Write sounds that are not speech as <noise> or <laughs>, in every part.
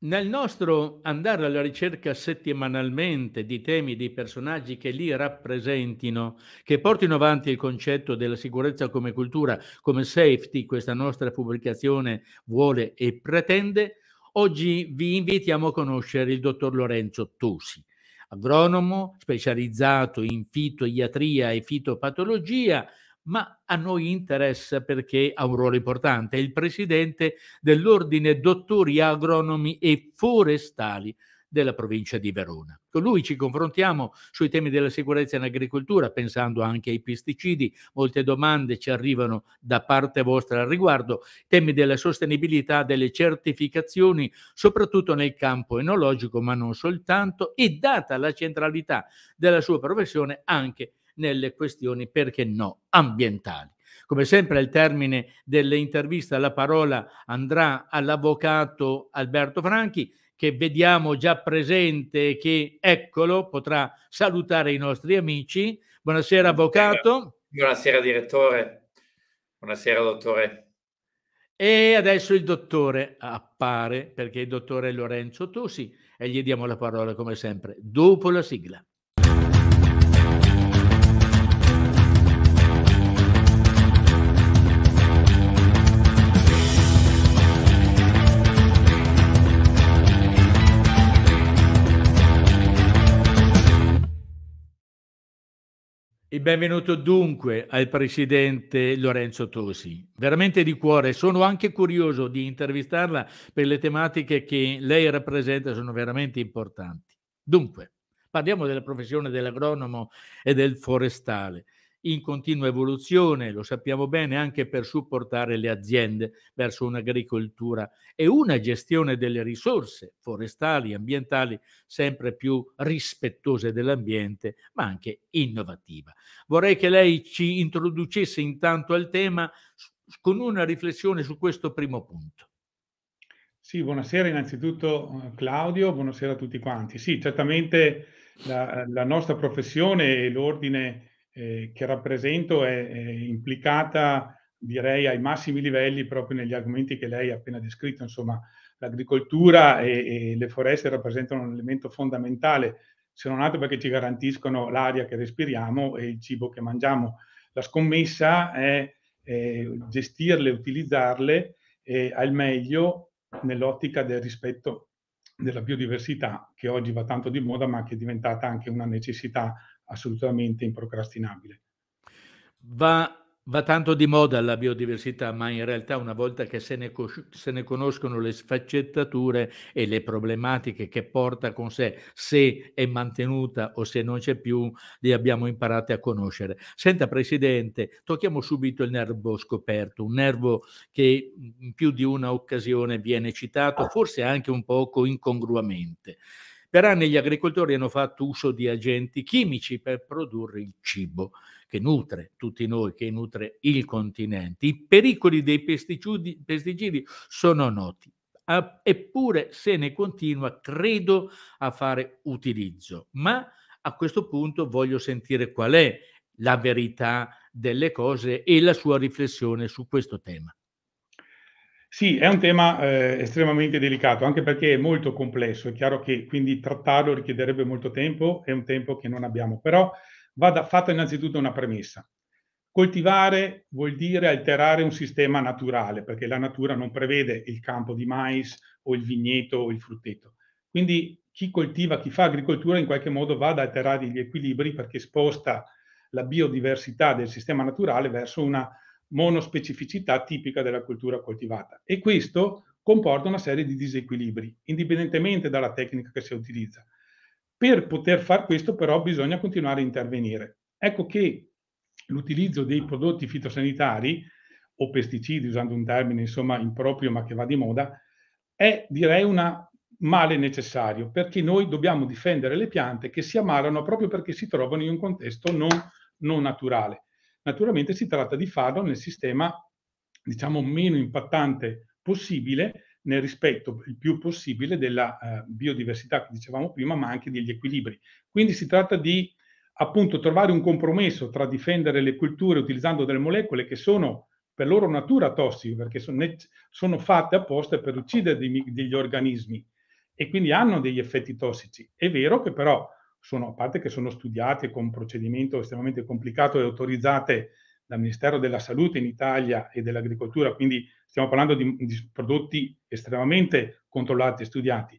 Nel nostro andare alla ricerca settimanalmente di temi, di personaggi che li rappresentino, che portino avanti il concetto della sicurezza come cultura, come safety, questa nostra pubblicazione vuole e pretende, oggi vi invitiamo a conoscere il dottor Lorenzo Tusi, agronomo specializzato in fitoiatria e fitopatologia, ma a noi interessa perché ha un ruolo importante. È il presidente dell'Ordine Dottori Agronomi e Forestali della provincia di Verona. Con lui ci confrontiamo sui temi della sicurezza in agricoltura, pensando anche ai pesticidi. Molte domande ci arrivano da parte vostra al riguardo. Temi della sostenibilità delle certificazioni, soprattutto nel campo enologico, ma non soltanto, e data la centralità della sua professione anche nelle questioni, perché no, ambientali. Come sempre al termine dell'intervista la parola andrà all'avvocato Alberto Franchi che vediamo già presente e che eccolo potrà salutare i nostri amici. Buonasera avvocato. Buonasera direttore. Buonasera dottore. E adesso il dottore appare perché il dottore Lorenzo Tosi e gli diamo la parola come sempre dopo la sigla. Il benvenuto dunque al presidente Lorenzo Tosi. Veramente di cuore, sono anche curioso di intervistarla per le tematiche che lei rappresenta, sono veramente importanti. Dunque, parliamo della professione dell'agronomo e del forestale in continua evoluzione, lo sappiamo bene, anche per supportare le aziende verso un'agricoltura e una gestione delle risorse forestali e ambientali sempre più rispettose dell'ambiente, ma anche innovativa. Vorrei che lei ci introducesse intanto al tema con una riflessione su questo primo punto. Sì, buonasera innanzitutto eh, Claudio, buonasera a tutti quanti. Sì, certamente la, la nostra professione e l'ordine eh, che rappresento è, è, implicata direi ai massimi livelli proprio negli argomenti che lei ha appena descritto, insomma l'agricoltura e, e le foreste rappresentano un elemento fondamentale, se non altro perché ci garantiscono l'aria che respiriamo e il cibo che mangiamo. La scommessa è, è gestirle, utilizzarle eh, al meglio nell'ottica del rispetto della biodiversità che oggi va tanto di moda ma che è diventata anche una necessità assolutamente improcrastinabile. Va, va, tanto di moda la biodiversità, ma in realtà una volta che se ne, se ne, conoscono le sfaccettature e le problematiche che porta con sé, se è mantenuta o se non c'è più, le abbiamo imparate a conoscere. Senta Presidente, tocchiamo subito il nervo scoperto, un nervo che in più di una occasione viene citato, forse anche un poco incongruamente. Per anni gli agricoltori hanno fatto uso di agenti chimici per produrre il cibo che nutre tutti noi, che nutre il continente. I pericoli dei pesticidi, pesticidi sono noti eppure se ne continua, credo, a fare utilizzo. Ma a questo punto voglio sentire qual è la verità delle cose e la sua riflessione su questo tema. Sì, è un tema eh, estremamente delicato, anche perché è molto complesso. È chiaro che quindi trattarlo richiederebbe molto tempo, è un tempo che non abbiamo. Però va fatta innanzitutto una premessa. Coltivare vuol dire alterare un sistema naturale, perché la natura non prevede il campo di mais o il vigneto o il frutteto. Quindi chi coltiva, chi fa agricoltura in qualche modo va ad alterare gli equilibri perché sposta la biodiversità del sistema naturale verso una monospecificità tipica della cultura coltivata e questo comporta una serie di disequilibri, indipendentemente dalla tecnica che si utilizza. Per poter fare questo però bisogna continuare a intervenire. Ecco che l'utilizzo dei prodotti fitosanitari o pesticidi, usando un termine insomma improprio ma che va di moda, è direi un male necessario perché noi dobbiamo difendere le piante che si ammalano proprio perché si trovano in un contesto non, non naturale. Naturalmente si tratta di farlo nel sistema diciamo meno impattante possibile nel rispetto il più possibile della eh, biodiversità che dicevamo prima, ma anche degli equilibri. Quindi si tratta di appunto trovare un compromesso tra difendere le culture utilizzando delle molecole che sono per loro natura tossiche, perché sono, sono fatte apposta per uccidere degli, organismi e quindi hanno degli effetti tossici. È vero che però sono, a parte che sono studiate con un procedimento estremamente complicato e autorizzate dal Ministero della Salute in Italia e dell'Agricoltura, quindi stiamo parlando di, di prodotti estremamente controllati e studiati.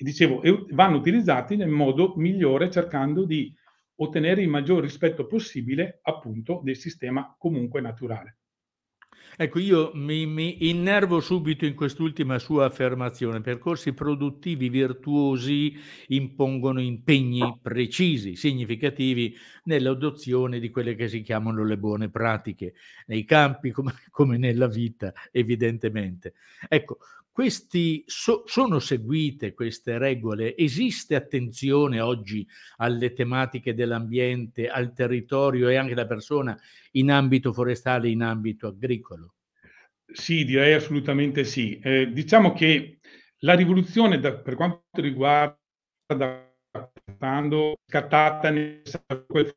E dicevo, vanno utilizzati nel modo migliore cercando di ottenere il maggior rispetto possibile appunto del sistema comunque naturale. Ecco, io mi, mi, innervo subito in quest'ultima sua affermazione. Percorsi produttivi virtuosi impongono impegni precisi, significativi nell'adozione di quelle che si chiamano le buone pratiche, nei campi come, come nella vita, evidentemente. Ecco, questi so, sono seguite queste regole? Esiste attenzione oggi alle tematiche dell'ambiente, al territorio e anche alla persona in ambito forestale, in ambito agricolo? Sì, direi assolutamente sì. Eh, diciamo che la rivoluzione da, per quanto riguarda quando scattata nel quel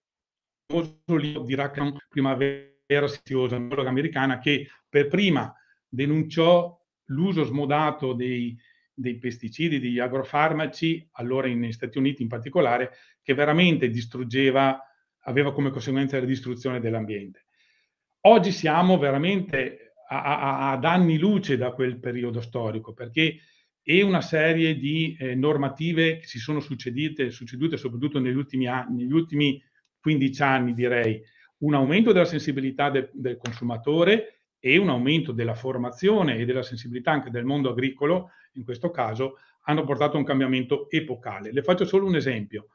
famoso libro di Rackham Primavera Seziosa, un'ologa americana che per prima denunciò l'uso smodato dei, dei pesticidi, degli agrofarmaci, allora negli Stati Uniti in particolare, che veramente distruggeva aveva come conseguenza la distruzione dell'ambiente. Oggi siamo veramente ad anni luce da quel periodo storico, perché è una serie di eh, normative che si sono succedute, succedute soprattutto negli ultimi, anni, negli ultimi 15 anni, direi, un aumento della sensibilità de- del consumatore e un aumento della formazione e della sensibilità anche del mondo agricolo, in questo caso, hanno portato a un cambiamento epocale. Le faccio solo un esempio.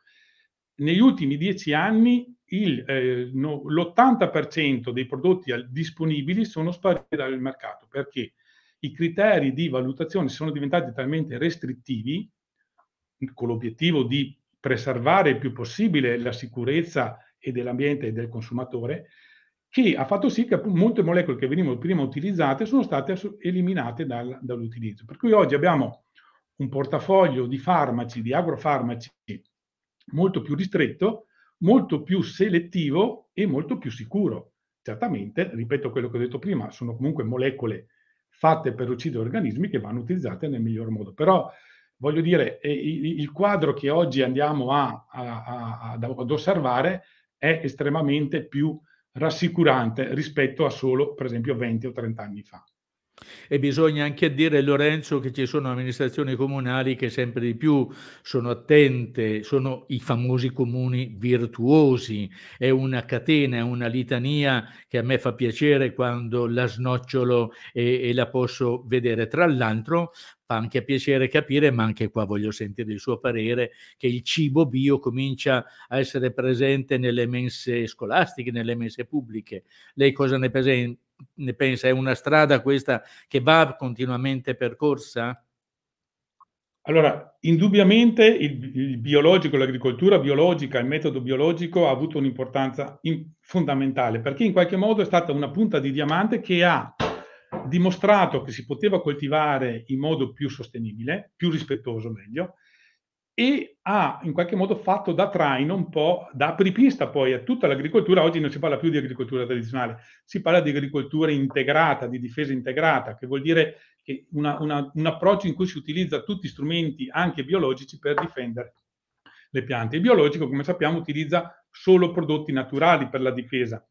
Negli ultimi dieci anni l'80% eh, dei prodotti disponibili sono spariti dal mercato perché i criteri di valutazione sono diventati talmente restrittivi con l'obiettivo di preservare il più possibile la sicurezza e dell'ambiente e del consumatore, che ha fatto sì che molte molecole che venivano prima utilizzate sono state eliminate dal, dall'utilizzo. Per cui oggi abbiamo un portafoglio di farmaci, di agrofarmaci molto più ristretto, molto più selettivo e molto più sicuro. Certamente, ripeto quello che ho detto prima, sono comunque molecole fatte per uccidere organismi che vanno utilizzate nel miglior modo. Però, voglio dire, il quadro che oggi andiamo a, a, a, ad osservare è estremamente più rassicurante rispetto a solo, per esempio, 20 o 30 anni fa. E bisogna anche dire, Lorenzo, che ci sono amministrazioni comunali che sempre di più sono attente, sono i famosi comuni virtuosi, è una catena, è una litania che a me fa piacere quando la snocciolo e, e la posso vedere. Tra l'altro fa anche piacere capire, ma anche qua voglio sentire il suo parere, che il cibo bio comincia a essere presente nelle mense scolastiche, nelle mense pubbliche. Lei cosa ne pensa? ne pensa? È una strada questa che va continuamente percorsa? Allora, indubbiamente il, il biologico, l'agricoltura biologica, il metodo biologico ha avuto un'importanza in, fondamentale perché in qualche modo è stata una punta di diamante che ha dimostrato che si poteva coltivare in modo più sostenibile, più rispettoso meglio, e ha in qualche modo fatto da traino un po' da apripista poi a tutta l'agricoltura. Oggi non si parla più di agricoltura tradizionale, si parla di agricoltura integrata, di difesa integrata, che vuol dire che una, una, un approccio in cui si utilizza tutti gli strumenti, anche biologici, per difendere le piante. Il biologico, come sappiamo, utilizza solo prodotti naturali per la difesa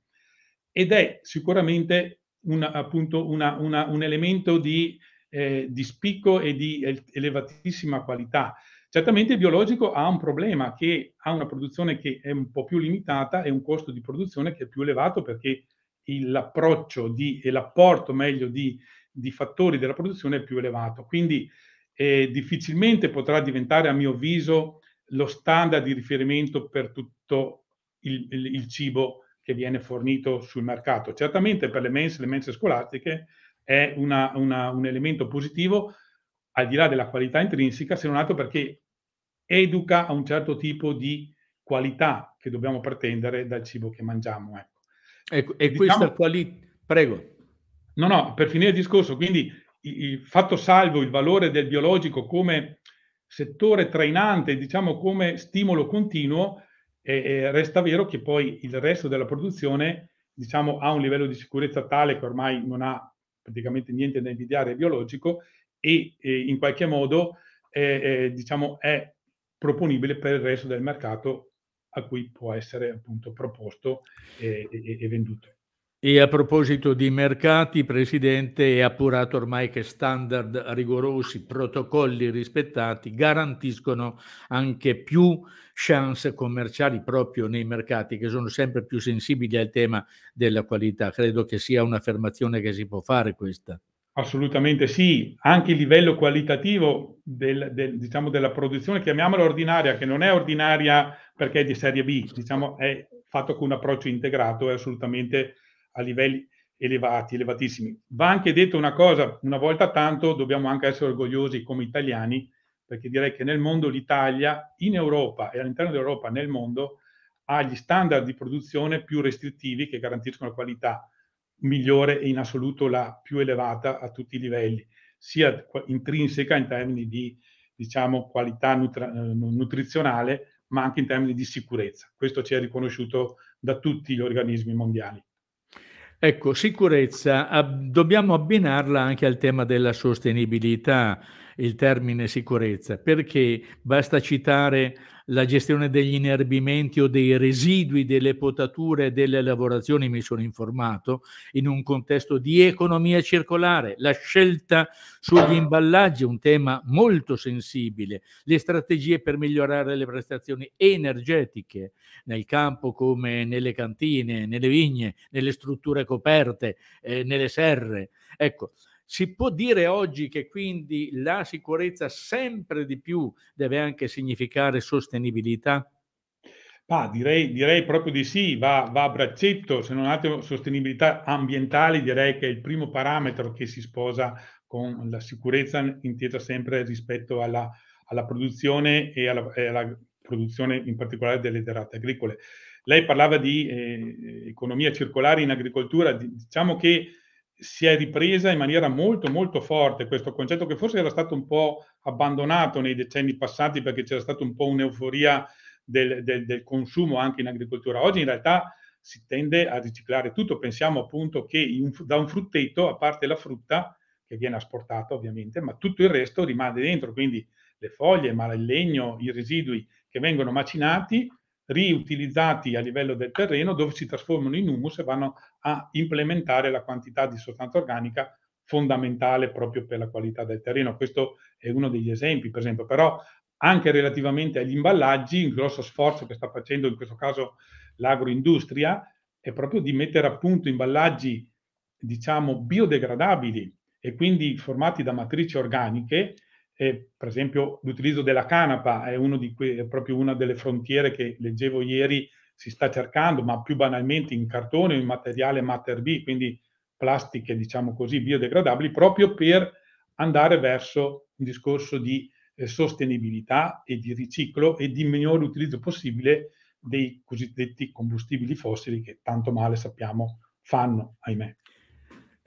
ed è sicuramente un, appunto, una, un elemento di, eh, di spicco e di elevatissima qualità. Certamente il biologico ha un problema che ha una produzione che è un po' più limitata e un costo di produzione che è più elevato perché l'approccio e l'apporto meglio di, di, fattori della produzione è più elevato. Quindi eh, difficilmente potrà diventare, a mio avviso, lo standard di riferimento per tutto il, il, il cibo che viene fornito sul mercato. Certamente per le mense, le mense scolastiche è una, una, un elemento positivo, al di là della qualità intrinseca, se non altro perché educa a un certo tipo di qualità che dobbiamo pretendere dal cibo che mangiamo. Ecco. E, e diciamo, questa qualità... Prego. No, no, per finire il discorso, quindi il fatto salvo il valore del biologico come settore trainante, diciamo come stimolo continuo, eh, resta vero che poi il resto della produzione diciamo, ha un livello di sicurezza tale che ormai non ha praticamente niente da invidiare al biologico e eh, in qualche modo eh, diciamo, è proponibile per il resto del mercato a cui può essere appunto proposto e, e, e venduto. E a proposito di mercati, Presidente, è appurato ormai che standard rigorosi, protocolli rispettati garantiscono anche più chance commerciali proprio nei mercati che sono sempre più sensibili al tema della qualità. Credo che sia un'affermazione che si può fare questa. Assolutamente sì, anche il livello qualitativo del, del, diciamo, della produzione, chiamiamola ordinaria, che non è ordinaria perché è di serie B, diciamo, è fatto con un approccio integrato, è assolutamente a livelli elevati, elevatissimi. Va anche detto una cosa, una volta tanto dobbiamo anche essere orgogliosi come italiani, perché direi che nel mondo l'Italia, in Europa e all'interno dell'Europa, nel mondo, ha gli standard di produzione più restrittivi che garantiscono qualità migliore e in assoluto la più elevata a tutti i livelli, sia intrinseca in termini di diciamo, qualità nutra- eh, nutrizionale, ma anche in termini di sicurezza. Questo ci è riconosciuto da tutti gli organismi mondiali. Ecco, sicurezza, dobbiamo abbinarla anche al tema della sostenibilità il termine sicurezza, perché basta citare la gestione degli inerbimenti o dei residui delle potature e delle lavorazioni, mi sono informato, in un contesto di economia circolare, la scelta sugli imballaggi, un tema molto sensibile, le strategie per migliorare le prestazioni energetiche nel campo come nelle cantine, nelle vigne, nelle strutture coperte, eh, nelle serre. Ecco, si può dire oggi che quindi la sicurezza sempre di più deve anche significare sostenibilità? Ah, direi, direi, proprio di sì, va, va a braccetto, se non altro sostenibilità ambientale direi che è il primo parametro che si sposa con la sicurezza intesa sempre rispetto alla, alla produzione e alla, e alla, produzione in particolare delle derate agricole. Lei parlava di eh, economia circolare in agricoltura, diciamo che si è ripresa in maniera molto molto forte questo concetto che forse era stato un po' abbandonato nei decenni passati perché c'era stata un po' un'euforia del, del, del, consumo anche in agricoltura. Oggi in realtà si tende a riciclare tutto. Pensiamo appunto che in, da un frutteto, a parte la frutta, che viene asportata ovviamente, ma tutto il resto rimane dentro, quindi le foglie, ma il legno, i residui che vengono macinati riutilizzati a livello del terreno dove si trasformano in humus e vanno a implementare la quantità di sostanza organica fondamentale proprio per la qualità del terreno. Questo è uno degli esempi, per esempio, però anche relativamente agli imballaggi, il grosso sforzo che sta facendo in questo caso l'agroindustria è proprio di mettere a punto imballaggi, diciamo, biodegradabili e quindi formati da matrici organiche e, per esempio l'utilizzo della canapa è, que- è, proprio una delle frontiere che leggevo ieri si sta cercando, ma più banalmente in cartone o in materiale Matter B, quindi plastiche, diciamo così, biodegradabili, proprio per andare verso un discorso di eh, sostenibilità e di riciclo e di minore utilizzo possibile dei cosiddetti combustibili fossili che tanto male sappiamo fanno, ahimè.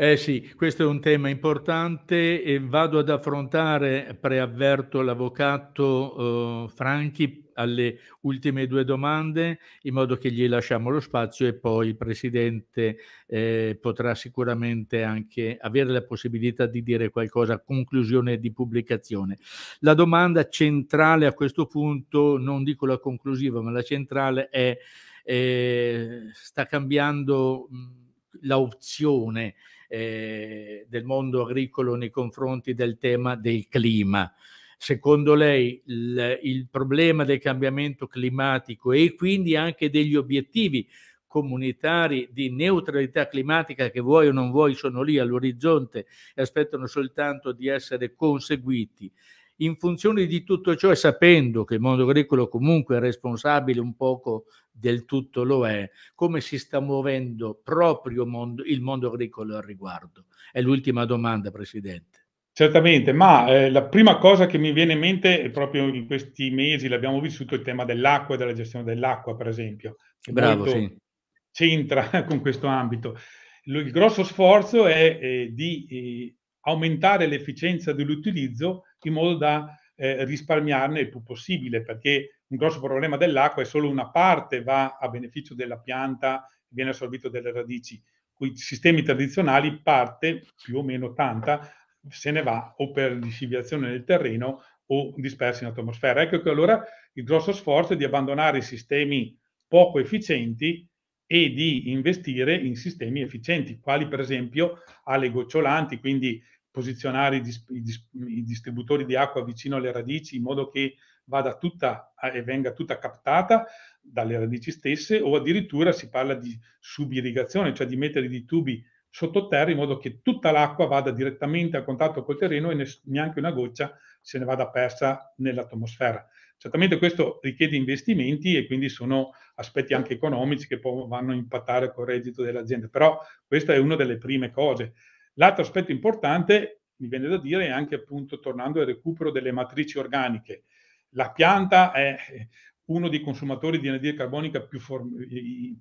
Eh sì, questo è un tema importante e vado ad affrontare, preavverto l'avvocato eh, Franchi, alle ultime due domande, in modo che gli lasciamo lo spazio e poi il Presidente eh, potrà sicuramente anche avere la possibilità di dire qualcosa a conclusione di pubblicazione. La domanda centrale a questo punto, non dico la conclusiva, ma la centrale è, eh, sta cambiando... Mh, l'opzione eh, del mondo agricolo nei confronti del tema del clima. Secondo lei il, il problema del cambiamento climatico e quindi anche degli obiettivi comunitari di neutralità climatica che vuoi o non vuoi sono lì all'orizzonte e aspettano soltanto di essere conseguiti in funzione di tutto ciò e sapendo che il mondo agricolo comunque è responsabile un poco del tutto lo è, come si sta muovendo proprio mondo, il mondo agricolo al riguardo? È l'ultima domanda, Presidente. Certamente, ma eh, la prima cosa che mi viene in mente proprio in questi mesi, l'abbiamo vissuto, il tema dell'acqua e della gestione dell'acqua, per esempio. Bravo, sì. C'entra <laughs> con questo ambito. il grosso sforzo è eh, di eh, aumentare l'efficienza dell'utilizzo in modo da eh, risparmiarne il più possibile, perché un grosso problema dell'acqua è solo una parte va a beneficio della pianta, viene assorbito dalle radici. Con i sistemi tradizionali parte più o meno tanta se ne va o per dissiviazione nel terreno o dispersi in atmosfera. Ecco che allora il grosso sforzo è di abbandonare i sistemi poco efficienti e di investire in sistemi efficienti, quali per esempio alle gocciolanti, quindi posizionare i, dis, i, dis, i, distributori di acqua vicino alle radici in modo che vada tutta e venga tutta captata dalle radici stesse o addirittura si parla di subirrigazione, cioè di mettere dei tubi sottoterra in modo che tutta l'acqua vada direttamente a contatto col terreno e neanche una goccia se ne vada persa nell'atmosfera. Certamente questo richiede investimenti e quindi sono aspetti anche economici che poi vanno a impattare col reddito dell'azienda, però questa è una delle prime cose. L'altro aspetto importante, mi viene da dire, è anche appunto tornando al recupero delle matrici organiche. La pianta è uno dei consumatori di anidride carbonica più, for-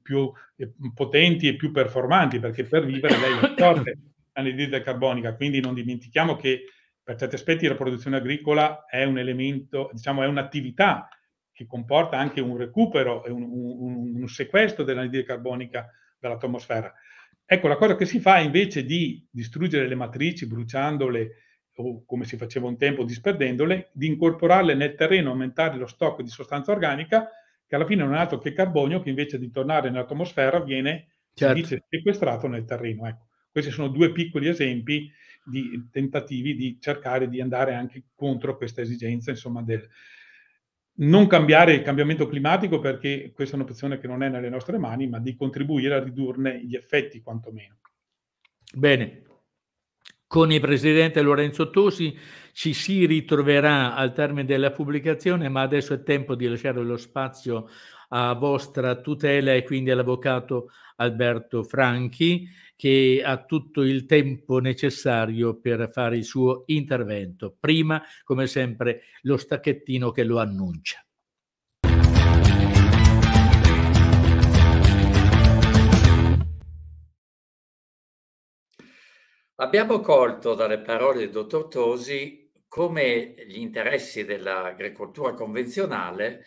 più eh, potenti e più performanti, perché per vivere lei assorbe anidride carbonica, quindi non dimentichiamo che per certi aspetti la produzione agricola è un elemento, diciamo, è un'attività che comporta anche un recupero e un, un, un sequestro dell'anidride carbonica dall'atmosfera. Ecco, la cosa che si fa invece di distruggere le matrici bruciandole o come si faceva un tempo disperdendole, di incorporarle nel terreno, aumentare lo stock di sostanza organica, che alla fine non è altro che carbonio che invece di tornare nell'atmosfera viene certo. sequestrato nel terreno. Ecco, questi sono due piccoli esempi di tentativi di cercare di andare anche contro questa esigenza insomma, del, non cambiare il cambiamento climatico perché questa è un'opzione che non è nelle nostre mani, ma di contribuire a ridurne gli effetti quantomeno. Bene. Con il presidente Lorenzo Tosi ci si ritroverà al termine della pubblicazione, ma adesso è tempo di lasciare lo spazio a vostra tutela e quindi all'avvocato Alberto Franchi, che ha tutto il tempo necessario per fare il suo intervento. Prima, come sempre, lo stacchettino che lo annuncia. Abbiamo colto dalle parole del dottor Tosi come gli interessi dell'agricoltura convenzionale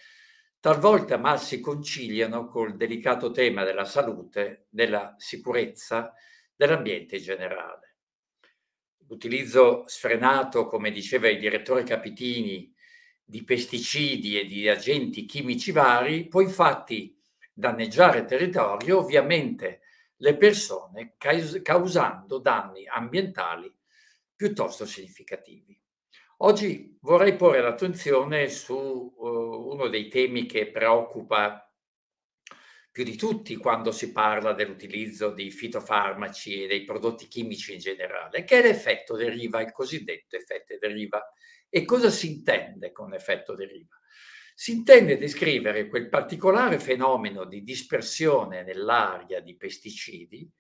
talvolta mal si conciliano col delicato tema della salute, della sicurezza, dell'ambiente in generale. L'utilizzo sfrenato, come diceva il direttore Capitini, di pesticidi e di agenti chimici vari può infatti danneggiare il territorio, ovviamente le persone, causando danni ambientali piuttosto significativi. Oggi vorrei porre l'attenzione su uh, uno dei temi che preoccupa più di tutti quando si parla dell'utilizzo di fitofarmaci e dei prodotti chimici in generale, che è l'effetto deriva, il cosiddetto effetto deriva. E cosa si intende con effetto deriva? Si intende descrivere quel particolare fenomeno di dispersione nell'aria di pesticidi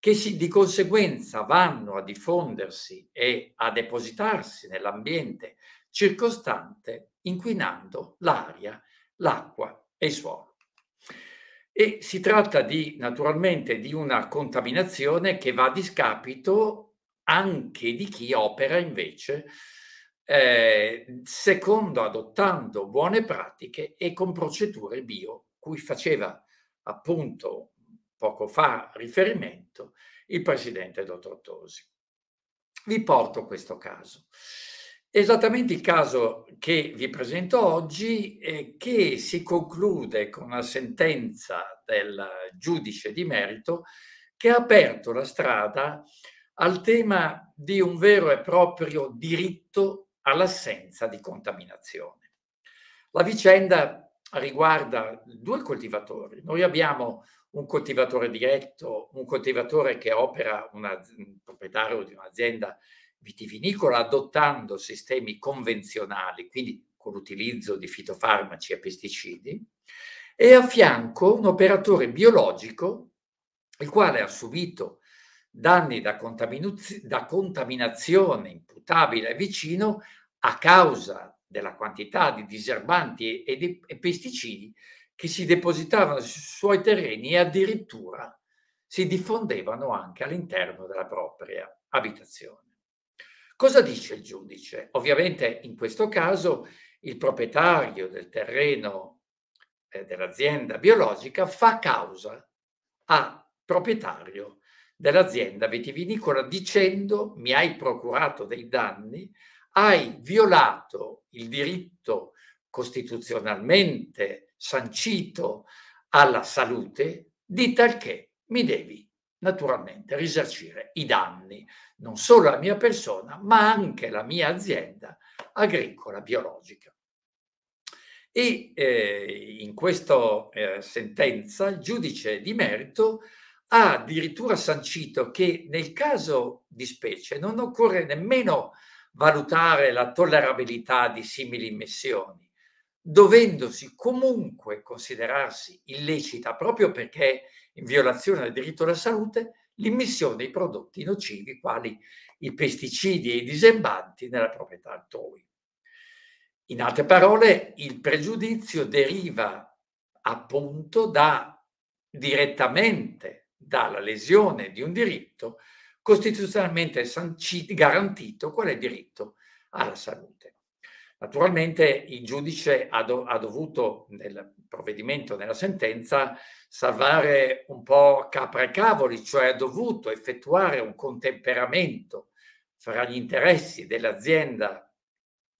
che si, di conseguenza vanno a diffondersi e a depositarsi nell'ambiente circostante, inquinando l'aria, l'acqua e il suolo. E si tratta di, naturalmente di una contaminazione che va a discapito anche di chi opera invece eh, secondo adottando buone pratiche e con procedure bio, cui faceva appunto poco fa riferimento il presidente dottor Tosi. Vi porto questo caso. Esattamente il caso che vi presento oggi, e che si conclude con una sentenza del giudice di merito che ha aperto la strada al tema di un vero e proprio diritto all'assenza di contaminazione. La vicenda riguarda due coltivatori. Noi abbiamo un coltivatore diretto, un coltivatore che opera, una, un proprietario di un'azienda vitivinicola, adottando sistemi convenzionali, quindi con l'utilizzo di fitofarmaci e pesticidi, e a fianco un operatore biologico, il quale ha subito danni da, contaminuz- da contaminazione imputabile e vicino a causa della quantità di diserbanti e, di, e pesticidi che si depositavano sui suoi terreni e addirittura si diffondevano anche all'interno della propria abitazione. Cosa dice il giudice? Ovviamente in questo caso il proprietario del terreno eh, dell'azienda biologica fa causa al proprietario dell'azienda vitivinicola dicendo mi hai procurato dei danni, hai violato il diritto costituzionalmente sancito alla salute, di talché mi devi naturalmente risarcire i danni, non solo alla mia persona, ma anche alla mia azienda agricola biologica. E eh, in questa eh, sentenza il giudice di merito ha addirittura sancito che nel caso di specie non occorre nemmeno valutare la tollerabilità di simili immissioni, dovendosi comunque considerarsi illecita proprio perché in violazione del diritto alla salute l'immissione di prodotti nocivi quali i pesticidi e i disembanti nella proprietà altrui. In altre parole, il pregiudizio deriva appunto da, direttamente dalla lesione di un diritto costituzionalmente sancito, garantito, qual è il diritto alla salute. Naturalmente il giudice ha, do- ha, dovuto nel provvedimento, nella sentenza, salvare un po' capra e cavoli, cioè ha dovuto effettuare un contemperamento fra gli interessi dell'azienda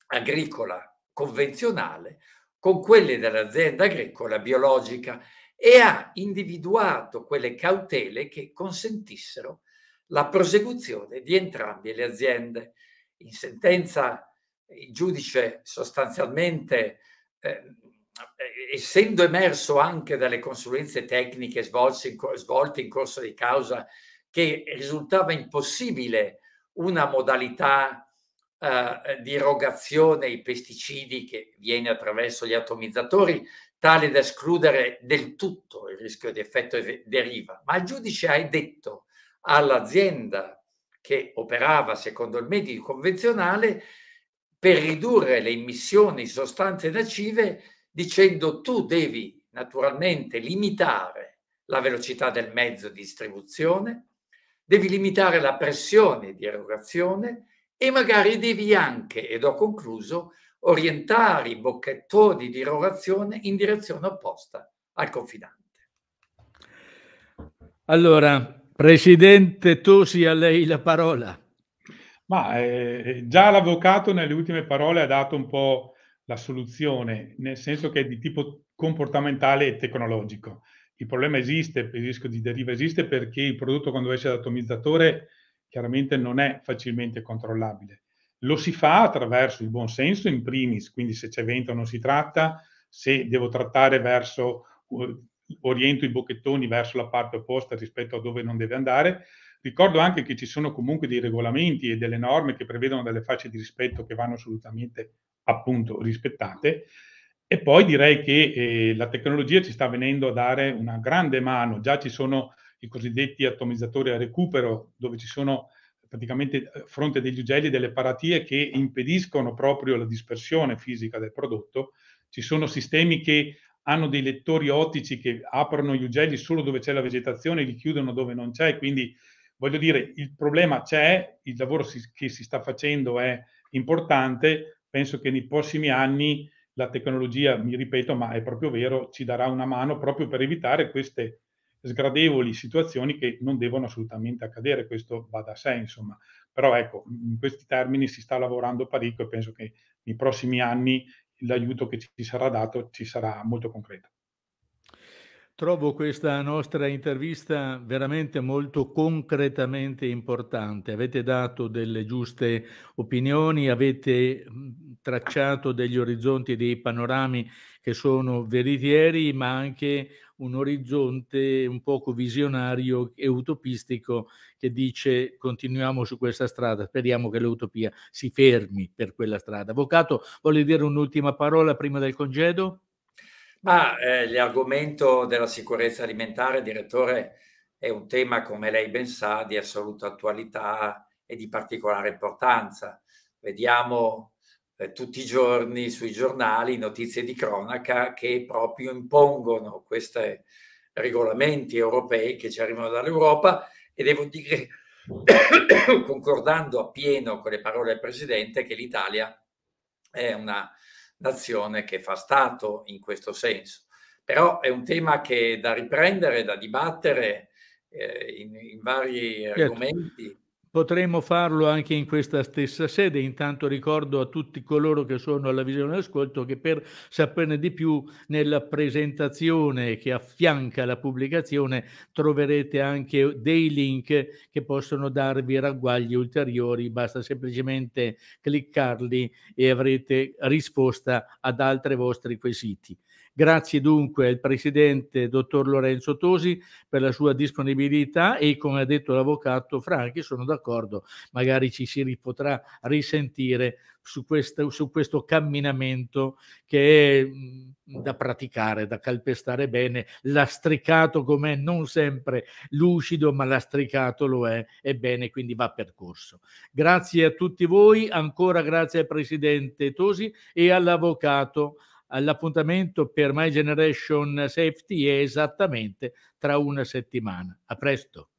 agricola convenzionale con quelli dell'azienda agricola biologica e ha individuato quelle cautele che consentissero la prosecuzione di entrambe le aziende. In sentenza il giudice sostanzialmente, eh, eh, essendo emerso anche dalle consulenze tecniche svolte in, svolte in corso di causa, che risultava impossibile una modalità eh, di erogazione ai pesticidi che viene attraverso gli atomizzatori, tale da escludere del tutto il rischio di effetto deriva. Ma il giudice ha detto all'azienda che operava secondo il medico convenzionale per ridurre le emissioni di sostanze nocive dicendo tu devi naturalmente limitare la velocità del mezzo di distribuzione, devi limitare la pressione di erogazione e magari devi anche, ed ho concluso, orientare i bocchettoni di erogazione in direzione opposta al confinante. Allora, Presidente Tosi, a lei la parola. Ma eh, già l'avvocato nelle ultime parole ha dato un po' la soluzione, nel senso che è di tipo comportamentale e tecnologico. Il problema esiste, il rischio di deriva esiste perché il prodotto quando esce dall'atomizzatore chiaramente non è facilmente controllabile. Lo si fa attraverso il buon senso in primis, quindi se c'è vento non si tratta, se devo trattare verso, oriento i bocchettoni verso la parte opposta rispetto a dove non deve andare, Ricordo anche che ci sono comunque dei regolamenti e delle norme che prevedono delle fasce di rispetto che vanno assolutamente appunto rispettate. E poi direi che eh, la tecnologia ci sta venendo a dare una grande mano, già ci sono i cosiddetti atomizzatori a recupero, dove ci sono eh, praticamente a eh, fronte degli ugelli delle paratie che impediscono proprio la dispersione fisica del prodotto. Ci sono sistemi che hanno dei lettori ottici che aprono gli ugelli solo dove c'è la vegetazione e li chiudono dove non c'è, quindi Voglio dire, il problema c'è, il lavoro si, che si sta facendo è importante, penso che nei prossimi anni la tecnologia, mi ripeto, ma è proprio vero, ci darà una mano proprio per evitare queste sgradevoli situazioni che non devono assolutamente accadere, questo va da sé, insomma. Però ecco, in questi termini si sta lavorando parecchio e penso che nei prossimi anni l'aiuto che ci sarà dato ci sarà molto concreto. Trovo questa nostra intervista veramente molto concretamente importante. Avete dato delle giuste opinioni, avete mm, tracciato degli orizzonti dei panorami che sono veritieri, ma anche un orizzonte un poco visionario e utopistico che dice continuiamo su questa strada, speriamo che l'utopia si fermi per quella strada. Avvocato, vuole dire un'ultima parola prima del congedo? Ma ah, eh, l'argomento della sicurezza alimentare, direttore, è un tema, come lei ben sa, di assoluta attualità e di particolare importanza. Vediamo eh, tutti i giorni sui giornali notizie di cronaca che proprio impongono questi regolamenti europei che ci arrivano dall'Europa e devo dire, <coughs> concordando appieno con le parole del Presidente, che l'Italia è una nazione che fa Stato in questo senso. Però è un tema che è da riprendere, da dibattere eh, in, in, vari certo. argomenti Potremmo farlo anche in questa stessa sede. Intanto ricordo a tutti coloro che sono alla visione d'ascolto che per saperne di più nella presentazione che affianca la pubblicazione troverete anche dei link che possono darvi ragguagli ulteriori. Basta semplicemente cliccarli e avrete risposta ad altri vostri quesiti. Grazie dunque al Presidente Dottor Lorenzo Tosi per la sua disponibilità e come ha detto l'Avvocato Franchi sono d'accordo, magari ci si potrà risentire su questo, su questo camminamento che è da praticare, da calpestare bene, lastricato com'è, non sempre lucido, ma lastricato lo è, è bene, quindi va percorso. Grazie a tutti voi, ancora grazie al Presidente Tosi e all'Avvocato all'appuntamento per My Generation Safety è esattamente tra una settimana. A presto.